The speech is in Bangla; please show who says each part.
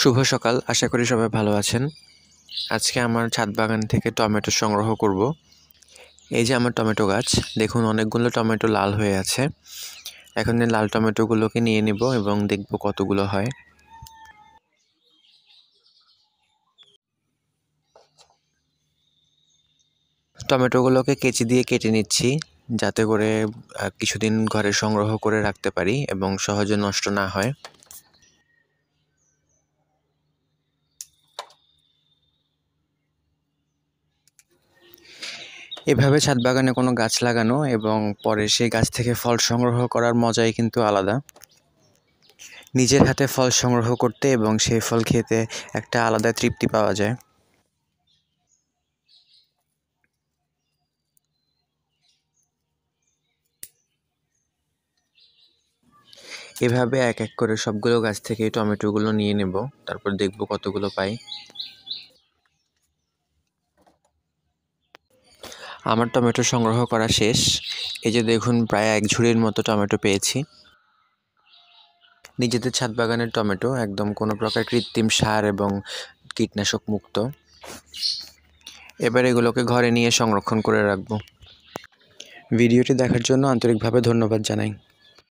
Speaker 1: শুভ সকাল আশা করি সবাই ভালো আছেন আজকে আমার ছাদ বাগান থেকে টমেটো সংগ্রহ করব এই যে আমার টমেটো গাছ দেখুন অনেকগুলো টমেটো লাল হয়ে আছে এখন এই লাল টমেটোগুলোকে নিয়ে নিব এবং দেখব কতগুলো হয় টমেটোগুলোকে কেচি দিয়ে কেটে নিচ্ছি যাতে করে কিছুদিন ঘরে সংগ্রহ করে রাখতে পারি এবং সহজে নষ্ট না হয় এভাবে ছাদ বাগানে কোনো গাছ লাগানো এবং পরে সেই গাছ থেকে ফল সংগ্রহ করার মজাই কিন্তু আলাদা নিজের হাতে ফল সংগ্রহ করতে এবং সেই ফল খেতে একটা আলাদা তৃপ্তি পাওয়া যায় এভাবে এক এক করে সবগুলো গাছ থেকে টমেটোগুলো নিয়ে নেব তারপর দেখব কতগুলো পাই আমার টমেটো সংগ্রহ করা শেষ এই যে দেখুন প্রায় এক ঝুড়ির মতো টমেটো পেয়েছি নিজেদের ছাদ বাগানের টমেটো একদম কোনো প্রকার কৃত্রিম সার এবং কীটনাশক মুক্ত এবার এগুলোকে ঘরে নিয়ে সংরক্ষণ করে রাখব ভিডিওটি দেখার জন্য আন্তরিকভাবে ধন্যবাদ জানাই